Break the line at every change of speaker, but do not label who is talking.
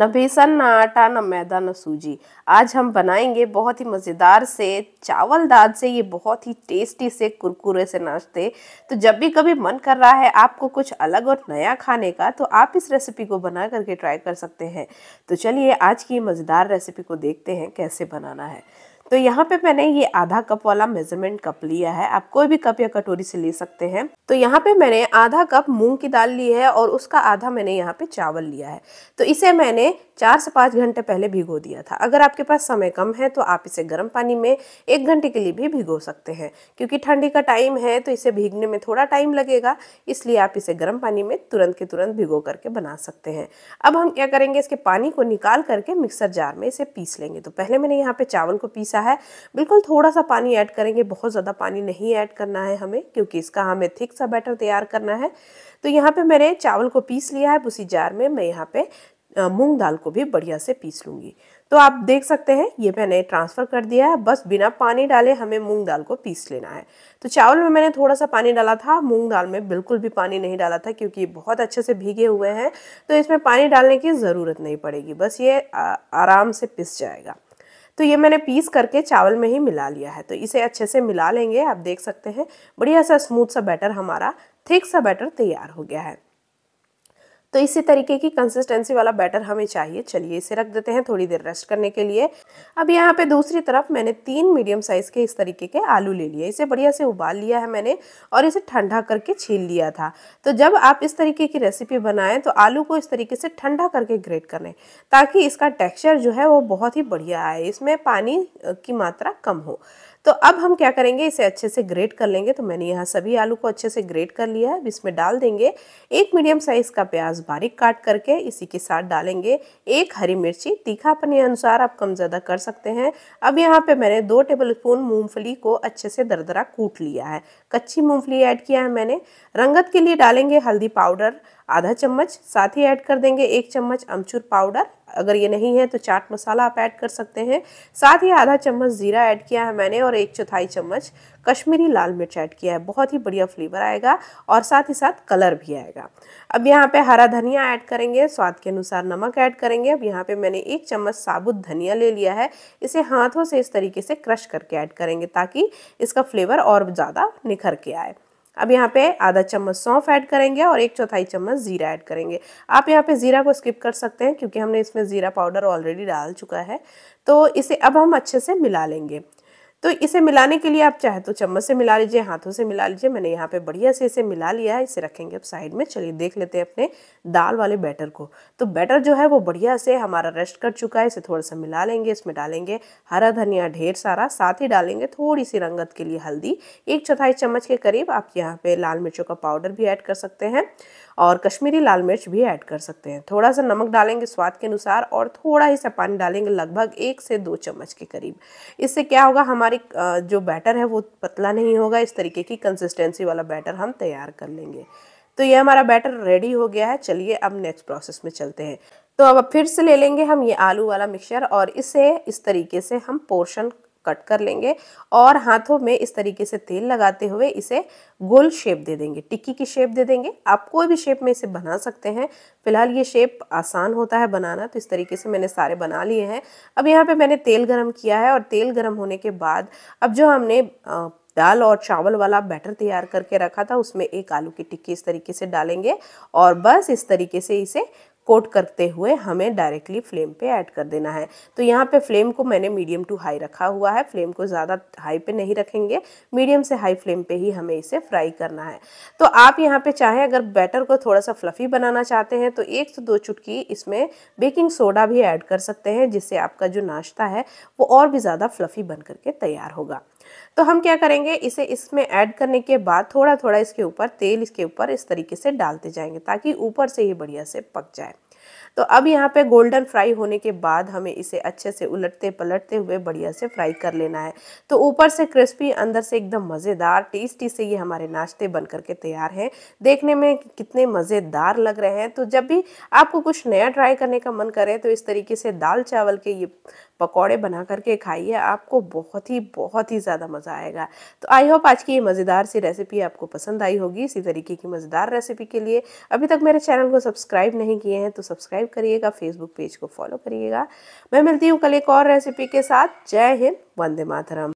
न बेसन ना आटा ना मैदा ना सूजी आज हम बनाएंगे बहुत ही मज़ेदार से चावल दाल से ये बहुत ही टेस्टी से कुरकुरे से नाश्ते तो जब भी कभी मन कर रहा है आपको कुछ अलग और नया खाने का तो आप इस रेसिपी को बना करके ट्राई कर सकते हैं तो चलिए आज की मज़ेदार रेसिपी को देखते हैं कैसे बनाना है तो यहाँ पे मैंने ये आधा कप वाला मेजरमेंट कप लिया है आप कोई भी कप या कटोरी से ले सकते हैं तो यहाँ पे मैंने आधा कप मूंग की दाल ली है और उसका आधा मैंने यहाँ पे चावल लिया है तो इसे मैंने चार से पाँच घंटे पहले भिगो दिया था अगर आपके पास समय कम है तो आप इसे गर्म पानी में एक घंटे के लिए भी भिगो सकते हैं क्योंकि ठंडी का टाइम है तो इसे भीगने में थोड़ा टाइम लगेगा इसलिए आप इसे गर्म पानी में तुरंत के तुरंत भिगो करके बना सकते हैं अब हम क्या करेंगे इसके पानी को निकाल करके मिक्सर जार में इसे पीस लेंगे तो पहले मैंने यहाँ पे चावल को पीस हिस्सा है बिल्कुल थोड़ा सा पानी ऐड करेंगे बहुत ज़्यादा पानी नहीं ऐड करना है हमें क्योंकि इसका हमें थिक सा बैटर तैयार करना है तो यहाँ पे मैंने चावल को पीस लिया है उसी जार में मैं यहाँ पे मूंग दाल को भी बढ़िया से पीस लूँगी तो आप देख सकते हैं ये मैंने ट्रांसफ़र कर दिया है बस बिना पानी डाले हमें मूंग दाल को पीस लेना है तो चावल में मैंने थोड़ा सा पानी डाला था मूंग दाल में बिल्कुल भी पानी नहीं डाला था क्योंकि ये बहुत अच्छे से भीगे हुए हैं तो इसमें पानी डालने की ज़रूरत नहीं पड़ेगी बस ये आ, आराम से पिस जाएगा तो ये मैंने पीस करके चावल में ही मिला लिया है तो इसे अच्छे से मिला लेंगे आप देख सकते हैं बढ़िया सा स्मूथ सा बैटर हमारा थिक सा बैटर तैयार हो गया है तो इसी तरीके की कंसिस्टेंसी वाला बैटर हमें चाहिए चलिए इसे रख देते हैं थोड़ी देर रेस्ट करने के लिए अब यहाँ पे दूसरी तरफ मैंने तीन मीडियम साइज़ के इस तरीके के आलू ले लिए इसे बढ़िया से उबाल लिया है मैंने और इसे ठंडा करके छील लिया था तो जब आप इस तरीके की रेसिपी बनाएं तो आलू को इस तरीके से ठंडा करके ग्रेट करें ताकि इसका टेक्स्चर जो है वो बहुत ही बढ़िया आए इसमें पानी की मात्रा कम हो तो अब हम क्या करेंगे इसे अच्छे से ग्रेट कर लेंगे तो मैंने यहाँ सभी आलू को अच्छे से ग्रेट कर लिया है अब इसमें डाल देंगे एक मीडियम साइज़ का प्याज बारीक काट करके इसी के साथ डालेंगे एक हरी मिर्ची तीखा अपने अनुसार आप कम ज़्यादा कर सकते हैं अब यहाँ पे मैंने दो टेबल स्पून मूँगफली को अच्छे से दरदरा कूट लिया है कच्ची मूँगफली ऐड किया है मैंने रंगत के लिए डालेंगे हल्दी पाउडर आधा चम्मच साथ ही ऐड कर देंगे एक चम्मच अमचूर पाउडर अगर ये नहीं है तो चाट मसाला आप ऐड कर सकते हैं साथ ही आधा चम्मच ज़ीरा ऐड किया है मैंने और एक चौथाई चम्मच कश्मीरी लाल मिर्च ऐड किया है बहुत ही बढ़िया फ्लेवर आएगा और साथ ही साथ कलर भी आएगा अब यहाँ पे हरा धनिया ऐड करेंगे स्वाद के अनुसार नमक ऐड करेंगे अब यहाँ पे मैंने एक चम्मच साबुत धनिया ले लिया है इसे हाथों से इस तरीके से क्रश करके ऐड करेंगे ताकि इसका फ्लेवर और ज़्यादा निखर के आए अब यहाँ पे आधा चम्मच सौंफ ऐड करेंगे और एक चौथाई चम्मच ज़ीरा ऐड करेंगे आप यहाँ पे ज़ीरा को स्किप कर सकते हैं क्योंकि हमने इसमें ज़ीरा पाउडर ऑलरेडी डाल चुका है तो इसे अब हम अच्छे से मिला लेंगे तो इसे मिलाने के लिए आप चाहे तो चम्मच से मिला लीजिए हाथों से मिला लीजिए मैंने यहाँ पे बढ़िया से इसे मिला लिया है इसे रखेंगे अब साइड में चलिए देख लेते हैं अपने दाल वाले बैटर को तो बैटर जो है वो बढ़िया से हमारा रेस्ट कर चुका है इसे थोड़ा सा मिला लेंगे इसमें डालेंगे हरा धनिया ढेर सारा साथ ही डालेंगे थोड़ी सी रंगत के लिए हल्दी एक चौथाई चम्मच के करीब आप यहाँ पे लाल मिर्चों का पाउडर भी ऐड कर सकते हैं और कश्मीरी लाल मिर्च भी ऐड कर सकते हैं थोड़ा सा नमक डालेंगे स्वाद के अनुसार और थोड़ा ही सा पानी डालेंगे लगभग एक से दो चम्मच के करीब इससे क्या होगा हमारे हमारी जो बैटर है वो पतला नहीं होगा इस तरीके की कंसिस्टेंसी वाला बैटर हम तैयार कर लेंगे तो ये हमारा बैटर रेडी हो गया है चलिए अब नेक्स्ट प्रोसेस में चलते हैं तो अब फिर से ले लेंगे हम ये आलू वाला मिक्सचर और इसे इस तरीके से हम पोर्शन कट कर लेंगे और हाथों में इस तरीके से तेल लगाते हुए इसे गोल शेप दे देंगे टिक्की की शेप दे देंगे आप कोई भी शेप में इसे बना सकते हैं फिलहाल ये शेप आसान होता है बनाना तो इस तरीके से मैंने सारे बना लिए हैं अब यहाँ पे मैंने तेल गरम किया है और तेल गरम होने के बाद अब जो हमने आ, दाल और चावल वाला बैटर तैयार करके रखा था उसमें एक आलू की टिक्की इस तरीके से डालेंगे और बस इस तरीके से इसे कोट करते हुए हमें डायरेक्टली फ्लेम पे ऐड कर देना है तो यहाँ पे फ्लेम को मैंने मीडियम टू हाई रखा हुआ है फ्लेम को ज़्यादा हाई पे नहीं रखेंगे मीडियम से हाई फ्लेम पे ही हमें इसे फ्राई करना है तो आप यहाँ पे चाहें अगर बैटर को थोड़ा सा फ्लफ़ी बनाना चाहते हैं तो एक से तो दो चुटकी इसमें बेकिंग सोडा भी ऐड कर सकते हैं जिससे आपका जो नाश्ता है वो और भी ज़्यादा फ्लफ़ी बन करके तैयार होगा तो हम क्या करेंगे इसे इसमें ऐड करने के बाद थोड़ा थोड़ा इसके ऊपर तेल इसके ऊपर इस तरीके से डालते जाएंगे ताकि ऊपर से ही बढ़िया से पक जाए तो अब यहाँ पे गोल्डन फ्राई होने के बाद हमें इसे अच्छे से उलटते पलटते हुए बढ़िया से फ्राई कर लेना है तो ऊपर से क्रिस्पी अंदर से एकदम मज़ेदार टेस्टी से ये हमारे नाश्ते बन करके तैयार हैं देखने में कितने मज़ेदार लग रहे हैं तो जब भी आपको कुछ नया ट्राई करने का मन करे तो इस तरीके से दाल चावल के ये पकौड़े बना करके खाइए आपको बहुत ही बहुत ही ज़्यादा मज़ा आएगा तो आई होप आज की ये मज़ेदार सी रेसिपी आपको पसंद आई होगी इसी तरीके की मज़ेदार रेसिपी के लिए अभी तक मेरे चैनल को सब्सक्राइब नहीं किए हैं तो सब्सक्राइब करिएगा फेसबुक पेज को फॉलो करिएगा मैं मिलती हूँ कल एक और रेसिपी के साथ जय हिंद वंदे मातरम